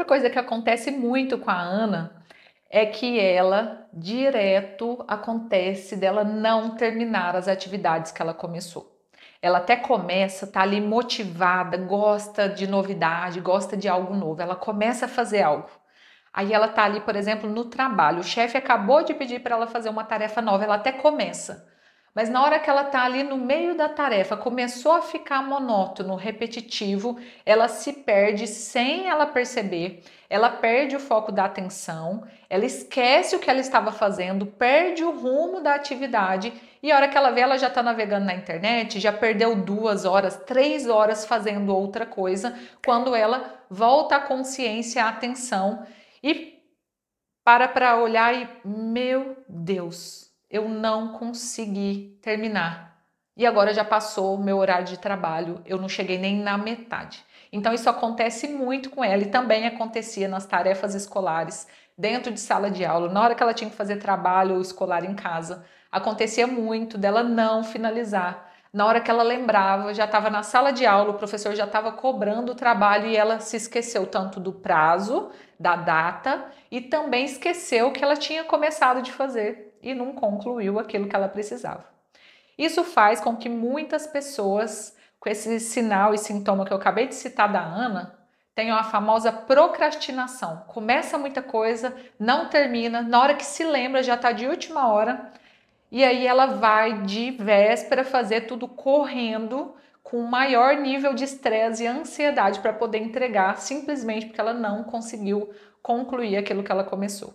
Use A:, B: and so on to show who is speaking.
A: Outra coisa que acontece muito com a Ana é que ela direto acontece dela não terminar as atividades que ela começou. Ela até começa, tá ali motivada, gosta de novidade, gosta de algo novo. Ela começa a fazer algo. Aí ela tá ali, por exemplo, no trabalho. O chefe acabou de pedir para ela fazer uma tarefa nova, ela até começa. Mas na hora que ela está ali no meio da tarefa, começou a ficar monótono, repetitivo, ela se perde sem ela perceber, ela perde o foco da atenção, ela esquece o que ela estava fazendo, perde o rumo da atividade e a hora que ela vê, ela já está navegando na internet, já perdeu duas horas, três horas fazendo outra coisa, quando ela volta a consciência, a atenção e para para olhar e, meu Deus, eu não consegui terminar. E agora já passou o meu horário de trabalho, eu não cheguei nem na metade. Então isso acontece muito com ela e também acontecia nas tarefas escolares, dentro de sala de aula, na hora que ela tinha que fazer trabalho escolar em casa, acontecia muito dela não finalizar. Na hora que ela lembrava, já estava na sala de aula, o professor já estava cobrando o trabalho e ela se esqueceu tanto do prazo, da data e também esqueceu que ela tinha começado de fazer e não concluiu aquilo que ela precisava. Isso faz com que muitas pessoas com esse sinal e sintoma que eu acabei de citar da Ana tenham a famosa procrastinação. Começa muita coisa, não termina, na hora que se lembra já está de última hora e aí ela vai de véspera fazer tudo correndo com maior nível de estresse e ansiedade para poder entregar simplesmente porque ela não conseguiu concluir aquilo que ela começou.